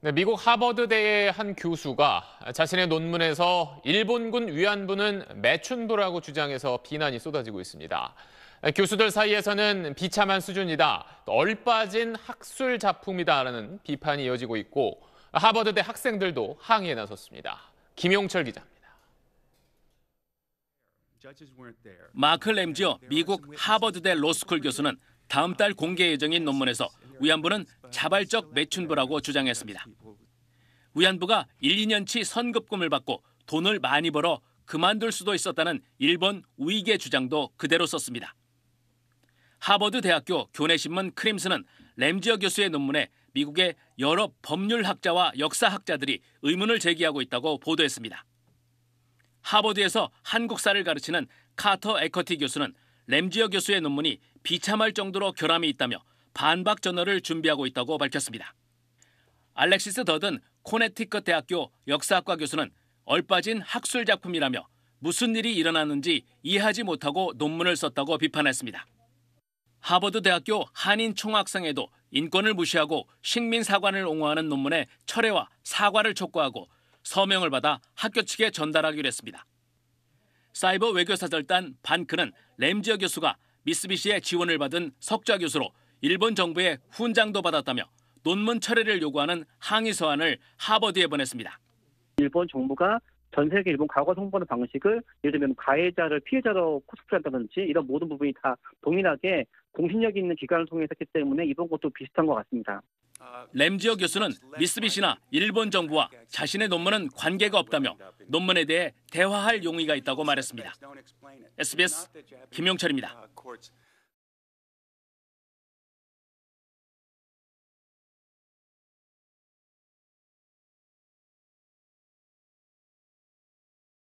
네, 미국 하버드대의 한 교수가 자신의 논문에서 일본군 위안부는 매춘부라고 주장해서 비난이 쏟아지고 있습니다. 네, 교수들 사이에서는 비참한 수준이다, 얼빠진 학술 작품이다라는 비판이 이어지고 있고 하버드대 학생들도 항의에 나섰습니다. 김용철 기자입니다. 마클 램지어 미국 하버드대 로스쿨 교수는 다음 달 공개 예정인 논문에서 위안부는 자발적 매춘부라고 주장했습니다. 위안부가 1, 2년치 선급금을 받고 돈을 많이 벌어 그만둘 수도 있었다는 일본 우익의 주장도 그대로 썼습니다. 하버드 대학교 교내신문 크림스는 램지어 교수의 논문에 미국의 여러 법률학자와 역사학자들이 의문을 제기하고 있다고 보도했습니다. 하버드에서 한국사를 가르치는 카터 에커티 교수는 램지어 교수의 논문이 비참할 정도로 결함이 있다며 반박 전어를 준비하고 있다고 밝혔습니다. 알렉시스 더든 코네티컷 대학교 역사학과 교수는 얼빠진 학술 작품이라며 무슨 일이 일어났는지 이해하지 못하고 논문을 썼다고 비판했습니다. 하버드 대학교 한인 총학생에도 인권을 무시하고 식민 사관을 옹호하는 논문에 철회와 사과를 촉구하고 서명을 받아 학교 측에 전달하기로 했습니다. 사이버 외교사절단 반크는 램지어 교수가 미쓰비시의 지원을 받은 석좌 교수로 일본 정부의 훈장도 받았다며 논문 철회를 요구하는 항의 서한을 하버드에 보냈습니다. 일본 정부가 전 세계 일본 과거 성보는 방식을 예를 들면 가해자를 피해자로 코스프레한다든지 이런 모든 부분이 다 동일하게 공신력 있는 기관을 통해서 했기 때문에 이번 것도 비슷한 것 같습니다. 램지어 교수는 미쓰비시나 일본 정부와 자신의 논문은 관계가 없다며 논문에 대해 대화할 용의가 있다고 말했습니다. SBS 김용철입니다.